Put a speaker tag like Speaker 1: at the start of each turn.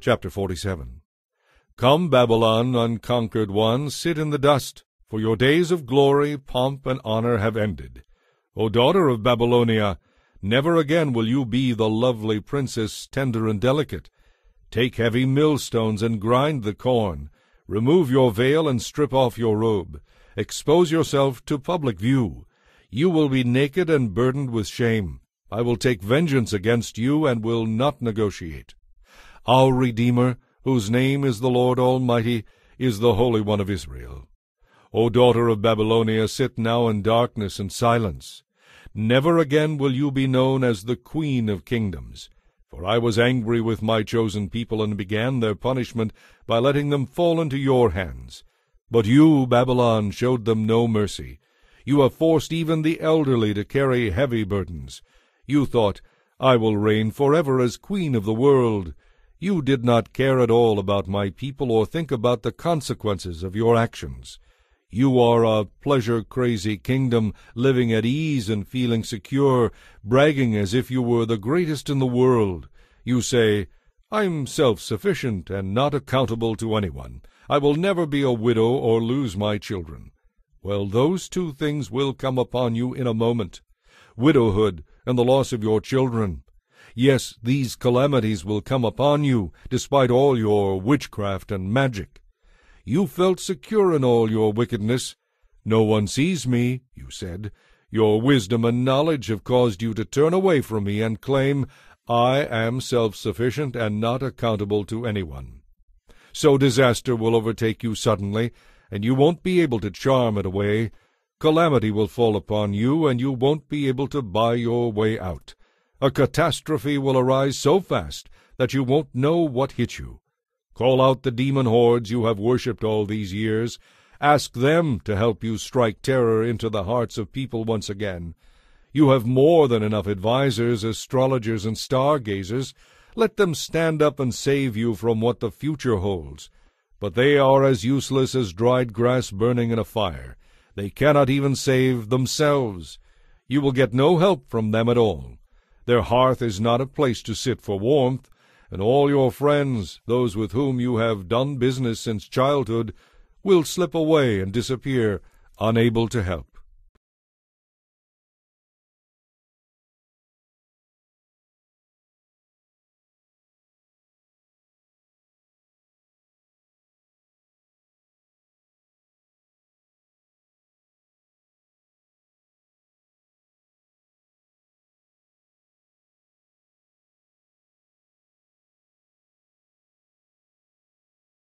Speaker 1: Chapter 47 Come, Babylon, unconquered one, sit in the dust, for your days of glory, pomp, and honor have ended. O daughter of Babylonia, never again will you be the lovely princess, tender and delicate. Take heavy millstones and grind the corn. Remove your veil and strip off your robe. Expose yourself to public view. You will be naked and burdened with shame. I will take vengeance against you and will not negotiate. Our Redeemer, whose name is the Lord Almighty, is the Holy One of Israel. O daughter of Babylonia, sit now in darkness and silence. Never again will you be known as the Queen of Kingdoms. For I was angry with my chosen people, and began their punishment by letting them fall into your hands. But you, Babylon, showed them no mercy. You have forced even the elderly to carry heavy burdens. You thought, I will reign forever as queen of the world. You did not care at all about my people or think about the consequences of your actions. You are a pleasure-crazy kingdom, living at ease and feeling secure, bragging as if you were the greatest in the world. You say, I'm self-sufficient and not accountable to anyone. I will never be a widow or lose my children. Well, those two things will come upon you in a moment. Widowhood and the loss of your children. Yes, these calamities will come upon you, despite all your witchcraft and magic. You felt secure in all your wickedness. No one sees me, you said. Your wisdom and knowledge have caused you to turn away from me and claim, I am self-sufficient and not accountable to anyone. So disaster will overtake you suddenly, and you won't be able to charm it away. Calamity will fall upon you, and you won't be able to buy your way out. A catastrophe will arise so fast that you won't know what hit you. Call out the demon hordes you have worshipped all these years. Ask them to help you strike terror into the hearts of people once again. You have more than enough advisers, astrologers, and stargazers. Let them stand up and save you from what the future holds. But they are as useless as dried grass burning in a fire. They cannot even save themselves. You will get no help from them at all. Their hearth is not a place to sit for warmth, and all your friends, those with whom you have done business since childhood, will slip away and disappear, unable to help.